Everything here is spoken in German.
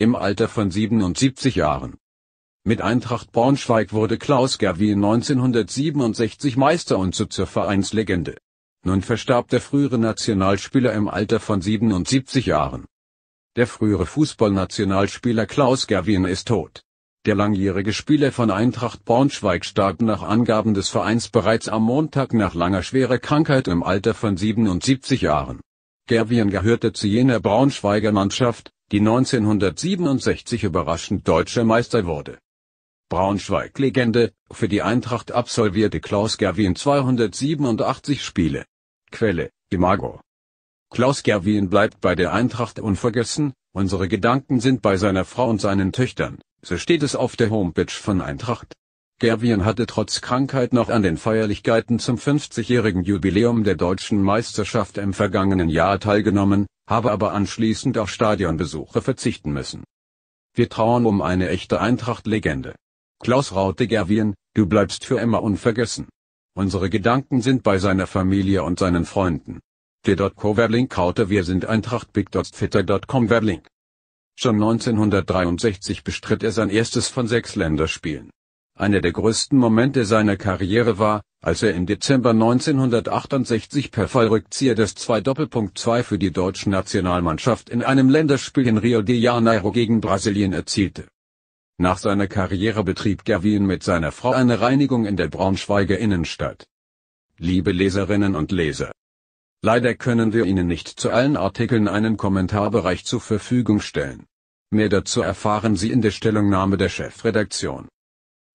im Alter von 77 Jahren. Mit Eintracht Braunschweig wurde Klaus Gerwin 1967 Meister und so zur Vereinslegende. Nun verstarb der frühere Nationalspieler im Alter von 77 Jahren. Der frühere Fußballnationalspieler Klaus Gerwin ist tot. Der langjährige Spieler von Eintracht Braunschweig starb nach Angaben des Vereins bereits am Montag nach langer schwerer Krankheit im Alter von 77 Jahren. Gerwin gehörte zu jener Braunschweiger Mannschaft, die 1967 überraschend deutscher Meister wurde. Braunschweig-Legende, für die Eintracht absolvierte Klaus Gerwin 287 Spiele. Quelle, Imago. Klaus Gerwin bleibt bei der Eintracht unvergessen, unsere Gedanken sind bei seiner Frau und seinen Töchtern, so steht es auf der Homepage von Eintracht. Gerwin hatte trotz Krankheit noch an den Feierlichkeiten zum 50-jährigen Jubiläum der deutschen Meisterschaft im vergangenen Jahr teilgenommen, habe aber anschließend auf Stadionbesuche verzichten müssen. Wir trauern um eine echte Eintracht-Legende. Klaus Rautiger Wien, du bleibst für immer unvergessen. Unsere Gedanken sind bei seiner Familie und seinen Freunden. T.co Werling Kaute Wir sind Eintracht Big.fitter.com Werling. Schon 1963 bestritt er sein erstes von sechs Länderspielen. Einer der größten Momente seiner Karriere war, als er im Dezember 1968 per Fallrückzieher das 2:2 für die deutsche Nationalmannschaft in einem Länderspiel in Rio de Janeiro gegen Brasilien erzielte. Nach seiner Karriere betrieb Gerwin mit seiner Frau eine Reinigung in der Braunschweiger Innenstadt. Liebe Leserinnen und Leser. Leider können wir Ihnen nicht zu allen Artikeln einen Kommentarbereich zur Verfügung stellen. Mehr dazu erfahren Sie in der Stellungnahme der Chefredaktion.